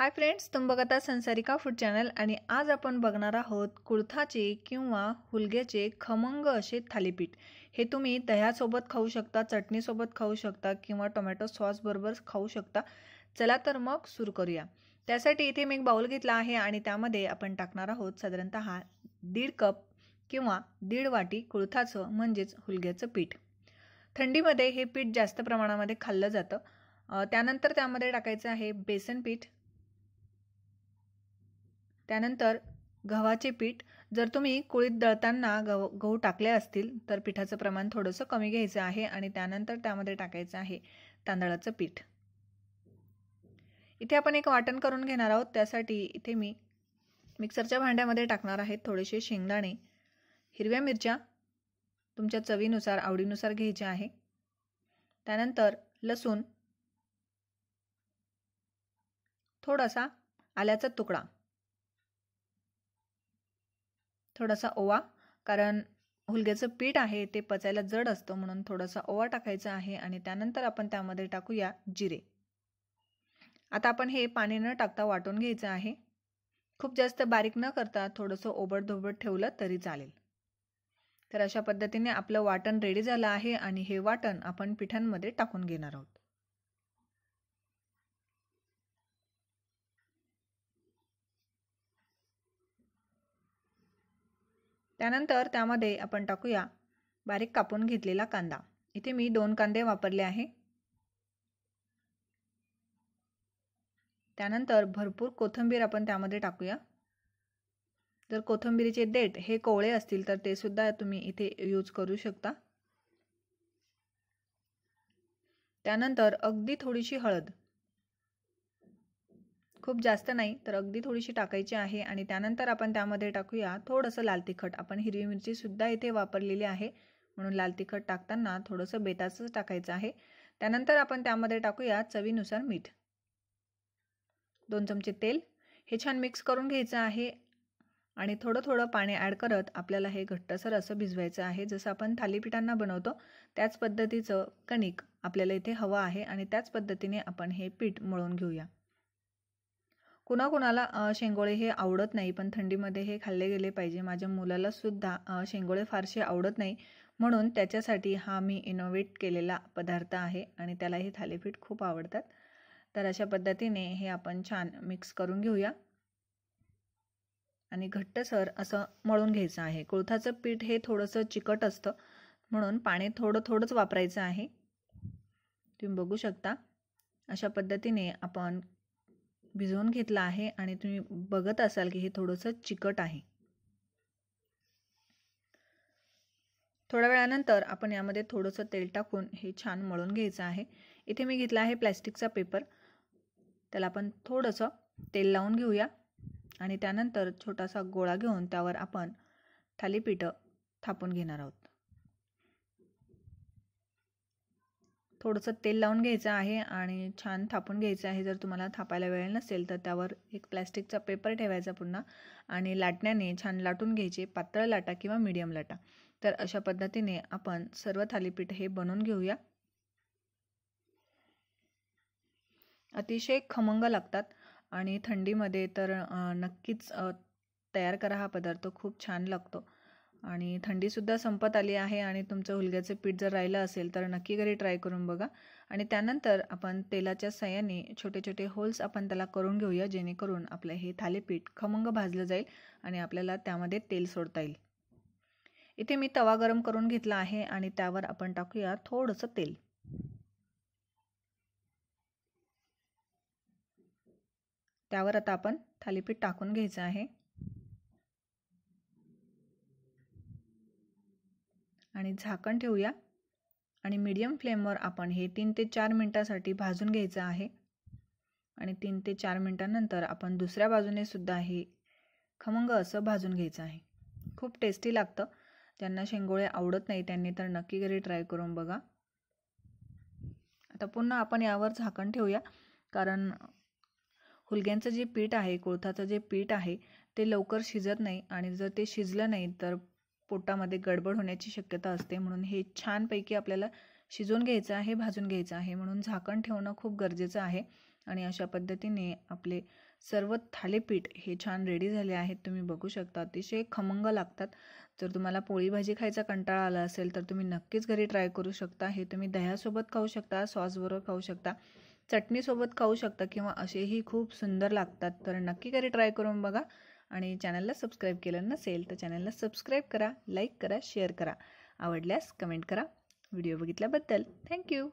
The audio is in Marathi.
हाय फ्रेंड्स बघता संसारिका फूड चॅनल आणि आज आपण बघणार आहोत कुळथाचे किंवा हुलग्याचे खमंग असे थालीपीठ हे तुम्ही दह्यासोबत खाऊ शकता चटणीसोबत खाऊ शकता किंवा टोमॅटो सॉसबरोबर खाऊ शकता चला तर मग सुरू करूया त्यासाठी इथे मी एक बाऊल घेतला आहे आणि त्यामध्ये आपण टाकणार आहोत साधारणत दीड कप किंवा दीड वाटी कुळथाचं म्हणजेच हुलग्याचं पीठ थंडीमध्ये हे पीठ जास्त प्रमाणामध्ये खाल्लं जातं त्यानंतर त्यामध्ये टाकायचं आहे बेसन पीठ त्यानंतर गव्हाचे पीठ जर तुम्ही कुळीत दळताना गव गहू टाकले असतील तर पिठाचं प्रमाण थोडंसं कमी घ्यायचं आहे आणि त्यानंतर त्यामध्ये टाकायचं आहे तांदळाचं पीठ इथे आपण एक वाटण करून घेणार आहोत त्यासाठी इथे मी मिक्सरच्या भांड्यामध्ये टाकणार आहे थोडेसे शेंगदाणे हिरव्या मिरच्या तुमच्या चवीनुसार आवडीनुसार घ्यायचे आहे त्यानंतर लसूण थोडासा आल्याचा तुकडा थोडासा ओवा कारण हुलग्याचं पीठ आहे ते पचायला जड असतं म्हणून थोडासा ओवा टाकायचा आहे आणि त्यानंतर आपण त्यामध्ये टाकूया जिरे आता आपण हे पाणी न टाकता वाटून घ्यायचं आहे खूप जास्त बारीक न करता थोडंसं ओबडधोबड ठेवलं तरी चालेल तर अशा पद्धतीने आपलं वाटण रेडी झालं आहे आणि हे वाटण आपण पिठांमध्ये टाकून घेणार आहोत त्यानंतर त्यामध्ये आपण टाकूया बारीक कापून घेतलेला कांदा इथे मी दोन कांदे वापरले आहे त्यानंतर भरपूर कोथंबीर आपण त्यामध्ये टाकूया जर कोथंबीरीचे देठ हे कोवळे असतील तर ते सुद्धा तुम्ही इथे यूज करू शकता त्यानंतर अगदी थोडीशी हळद खूप जास्त नाही तर अगदी थोडीशी टाकायची आहे आणि त्यानंतर आपण त्यामध्ये टाकूया थोडंसं लाल तिखट आपण हिरवी मिरचीसुद्धा इथे वापरलेली आहे म्हणून लाल तिखट टाकताना थोडंसं बेताचंच टाकायचं आहे त्यानंतर आपण त्यामध्ये टाकूया चवीनुसार मीठ दोन चमचे तेल हे छान मिक्स करून घ्यायचं आहे आणि थोडं थोडं पाणी ॲड करत आपल्याला हे घट्टसर असं भिजवायचं आहे जसं आपण थालीपीठांना बनवतो त्याच पद्धतीचं कणिक आपल्याला इथे हवं आहे आणि त्याच पद्धतीने आपण हे पीठ मळून घेऊया कुणाकुणाला शेंगोळे हे आवडत नाही पण थंडीमध्ये हे खाल्ले गेले पाहिजे माझ्या मुलाला सुद्धा शेंगोळे फारसे आवडत नाही म्हणून त्याच्यासाठी हा मी इनोव्हेट केलेला पदार्थ आहे आणि त्याला हे थालीपीठ खूप आवडतात तर अशा पद्धतीने हे आपण छान मिक्स करून घेऊया आणि घट्टसर असं मळून घ्यायचं आहे कुळथाचं पीठ हे थोडंसं चिकट असतं म्हणून पाणी थोडं थोडंच वापरायचं आहे तुम्ही बघू शकता अशा पद्धतीने आपण भिजवून घेतला आहे आणि तुम्ही बघत असाल की हे थोडंसं चिकट आहे थोड्या वेळानंतर आपण यामध्ये थोडंसं तेल टाकून हे छान मळून घ्यायचं आहे इथे मी घेतला आहे प्लॅस्टिकचा पेपर त्याला आपण थोडंसं तेल लावून घेऊया आणि त्यानंतर छोटासा गोळा घेऊन त्यावर आपण थालीपीठं थापून घेणार आहोत थोडंसं तेल लावून घ्यायचं आहे आणि छान थापून घ्यायचं आहे जर तुम्हाला थापायला वेळ नसेल तर त्यावर एक प्लॅस्टिकचा पेपर ठेवायचा पुन्हा आणि लाटण्याने छान लाटून घ्यायचे पातळ लाटा किंवा मीडियम लाटा तर अशा पद्धतीने आपण सर्व थालीपीठ हे बनवून घेऊया अतिशय खमंग लागतात आणि थंडीमध्ये तर नक्कीच तयार करा हा पदार्थ खूप छान लागतो आणि थंडीसुद्धा संपत आली आहे आणि तुमचं हुलग्याचं पीठ जर राहिलं असेल तर नक्की घरी ट्राय करून बघा आणि त्यानंतर आपण तेलाच्या सह्याने छोटे छोटे होल्स आपण त्याला करून घेऊया जेणेकरून आपलं हे थालीपीठ खमंग भाजलं जाईल आणि आपल्याला त्यामध्ये तेल सोडता येईल इथे मी तवा गरम करून घेतला आहे आणि त्यावर आपण टाकूया थोडंसं तेल त्यावर आता आपण थालीपीठ टाकून घ्यायचं आहे आणि झाकण ठेवूया आणि मीडियम फ्लेमवर आपण हे तीन ते चार मिनटासाठी भाजून घ्यायचं आहे आणि तीन ते चार मिनटानंतर आपण दुसऱ्या बाजूने सुद्धा हे खमंग असं भाजून घ्यायचं आहे खूप टेस्टी लागतं ज्यांना शेंगोळे आवडत नाही त्यांनी तर नक्की घरी ट्राय करून बघा आता पुन्हा आपण यावर झाकण ठेवूया कारण हुलग्यांचं जे पीठ आहे कोळथाचं जे पीठ आहे ते लवकर शिजत नाही आणि जर ते शिजलं नाही तर पोटामध्ये गडबड होण्याची शक्यता असते म्हणून हे छानपैकी आपल्याला शिजवून घ्यायचं आहे भाजून घ्यायचं आहे म्हणून झाकण ठेवणं खूप गरजेचं आहे आणि अशा पद्धतीने आपले सर्व थालीपीठ हे छान रेडी झाले आहेत तुम्ही बघू शकता अतिशय खमंग लागतात जर तुम्हाला पोळी भाजी खायचा कंटाळा आला असेल तर तुम्ही नक्कीच घरी ट्राय करू शकता हे तुम्ही दह्यासोबत खाऊ शकता सॉसबरोबर खाऊ शकता चटणीसोबत खाऊ शकता किंवा असेही खूप सुंदर लागतात तर नक्की घरी ट्राय करून बघा आणि चॅनलला सबस्क्राईब केलं नसेल तर चॅनलला सबस्क्राईब करा लाईक करा शेअर करा आवडल्यास कमेंट करा व्हिडिओ बघितल्याबद्दल थँक्यू